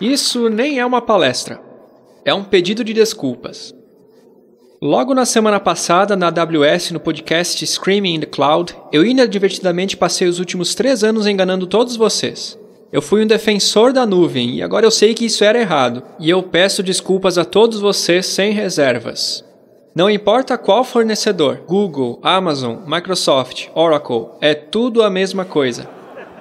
Isso nem é uma palestra, é um pedido de desculpas. Logo na semana passada, na AWS, no podcast Screaming in the Cloud, eu inadvertidamente passei os últimos três anos enganando todos vocês. Eu fui um defensor da nuvem e agora eu sei que isso era errado, e eu peço desculpas a todos vocês sem reservas. Não importa qual fornecedor, Google, Amazon, Microsoft, Oracle, é tudo a mesma coisa.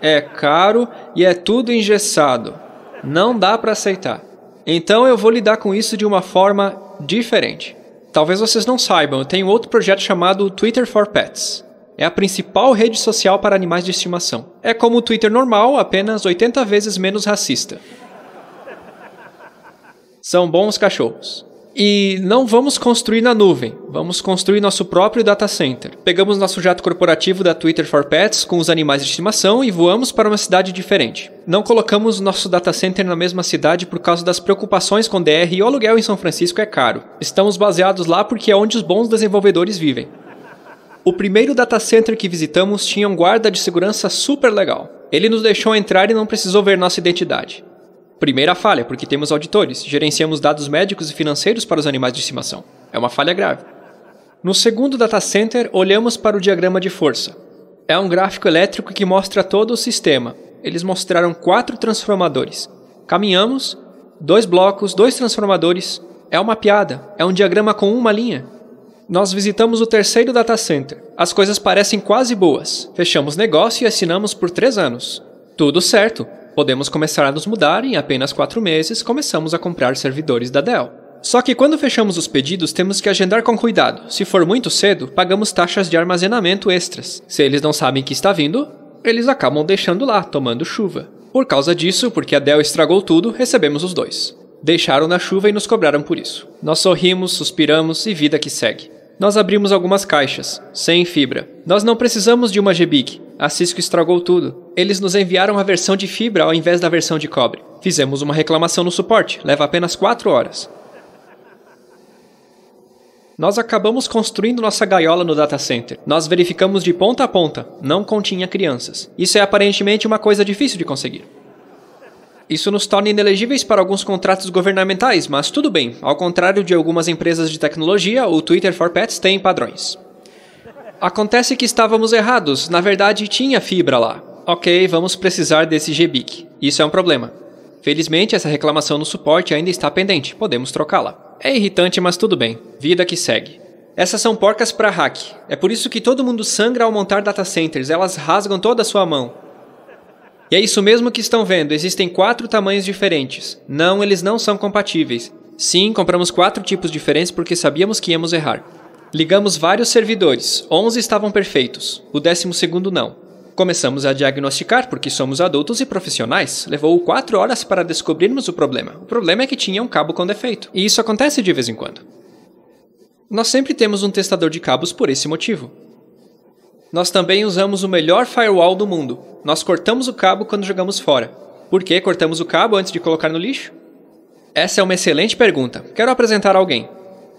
É caro e é tudo engessado. Não dá para aceitar. Então eu vou lidar com isso de uma forma diferente. Talvez vocês não saibam, eu tenho outro projeto chamado Twitter for Pets. É a principal rede social para animais de estimação. É como o Twitter normal, apenas 80 vezes menos racista. São bons cachorros. E não vamos construir na nuvem, vamos construir nosso próprio data center. Pegamos nosso jato corporativo da Twitter for Pets com os animais de estimação e voamos para uma cidade diferente. Não colocamos nosso data center na mesma cidade por causa das preocupações com DR e o aluguel em São Francisco é caro. Estamos baseados lá porque é onde os bons desenvolvedores vivem. O primeiro data center que visitamos tinha um guarda de segurança super legal. Ele nos deixou entrar e não precisou ver nossa identidade. Primeira falha, porque temos auditores, gerenciamos dados médicos e financeiros para os animais de estimação. É uma falha grave. No segundo data center, olhamos para o diagrama de força. É um gráfico elétrico que mostra todo o sistema, eles mostraram quatro transformadores. Caminhamos, dois blocos, dois transformadores. É uma piada, é um diagrama com uma linha. Nós visitamos o terceiro data center. As coisas parecem quase boas. Fechamos negócio e assinamos por três anos. Tudo certo. Podemos começar a nos mudar em apenas quatro meses. Começamos a comprar servidores da Dell. Só que quando fechamos os pedidos, temos que agendar com cuidado. Se for muito cedo, pagamos taxas de armazenamento extras. Se eles não sabem que está vindo, eles acabam deixando lá, tomando chuva. Por causa disso, porque a Dell estragou tudo, recebemos os dois. Deixaram na chuva e nos cobraram por isso. Nós sorrimos, suspiramos e vida que segue. Nós abrimos algumas caixas, sem fibra. Nós não precisamos de uma GBIC, a Cisco estragou tudo. Eles nos enviaram a versão de fibra ao invés da versão de cobre. Fizemos uma reclamação no suporte, leva apenas 4 horas. Nós acabamos construindo nossa gaiola no data center. Nós verificamos de ponta a ponta, não continha crianças. Isso é aparentemente uma coisa difícil de conseguir. Isso nos torna inelegíveis para alguns contratos governamentais, mas tudo bem. Ao contrário de algumas empresas de tecnologia, o Twitter for Pets tem padrões. Acontece que estávamos errados. Na verdade, tinha fibra lá. Ok, vamos precisar desse GBIC. Isso é um problema. Felizmente, essa reclamação no suporte ainda está pendente. Podemos trocá-la. É irritante, mas tudo bem. Vida que segue. Essas são porcas para hack. É por isso que todo mundo sangra ao montar data centers, elas rasgam toda a sua mão. E é isso mesmo que estão vendo, existem quatro tamanhos diferentes. Não, eles não são compatíveis. Sim, compramos quatro tipos diferentes porque sabíamos que íamos errar. Ligamos vários servidores, Onze estavam perfeitos, o décimo segundo não. Começamos a diagnosticar porque somos adultos e profissionais. Levou quatro horas para descobrirmos o problema. O problema é que tinha um cabo com defeito. E isso acontece de vez em quando. Nós sempre temos um testador de cabos por esse motivo. Nós também usamos o melhor firewall do mundo. Nós cortamos o cabo quando jogamos fora. Por que cortamos o cabo antes de colocar no lixo? Essa é uma excelente pergunta. Quero apresentar alguém.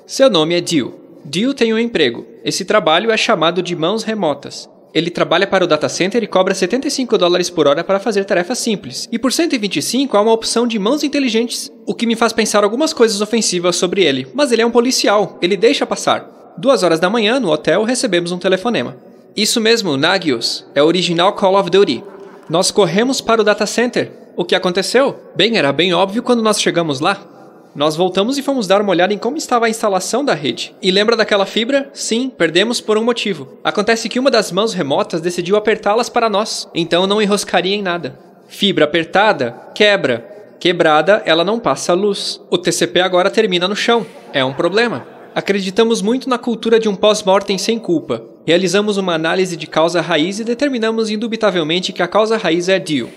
Seu nome é Dio. Dio tem um emprego. Esse trabalho é chamado de mãos remotas. Ele trabalha para o data center e cobra 75 dólares por hora para fazer tarefas simples. E por 125 há uma opção de mãos inteligentes, o que me faz pensar algumas coisas ofensivas sobre ele. Mas ele é um policial, ele deixa passar. Duas horas da manhã, no hotel, recebemos um telefonema. Isso mesmo, Nagios, é o original Call of Duty. Nós corremos para o data center. O que aconteceu? Bem, era bem óbvio quando nós chegamos lá. Nós voltamos e fomos dar uma olhada em como estava a instalação da rede. E lembra daquela fibra? Sim, perdemos por um motivo. Acontece que uma das mãos remotas decidiu apertá-las para nós, então não enroscaria em nada. Fibra apertada quebra. Quebrada, ela não passa luz. O TCP agora termina no chão. É um problema. Acreditamos muito na cultura de um pós-mortem sem culpa. Realizamos uma análise de causa raiz e determinamos indubitavelmente que a causa raiz é Dio.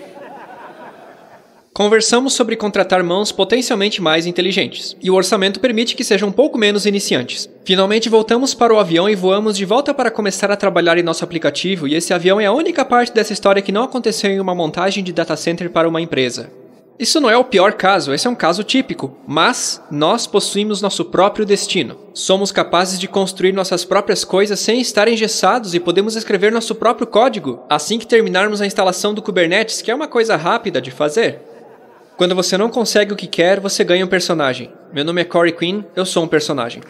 Conversamos sobre contratar mãos potencialmente mais inteligentes, e o orçamento permite que sejam um pouco menos iniciantes. Finalmente voltamos para o avião e voamos de volta para começar a trabalhar em nosso aplicativo, e esse avião é a única parte dessa história que não aconteceu em uma montagem de data center para uma empresa. Isso não é o pior caso, esse é um caso típico, mas nós possuímos nosso próprio destino. Somos capazes de construir nossas próprias coisas sem estar engessados e podemos escrever nosso próprio código assim que terminarmos a instalação do Kubernetes, que é uma coisa rápida de fazer. Quando você não consegue o que quer, você ganha um personagem. Meu nome é Corey Quinn, eu sou um personagem.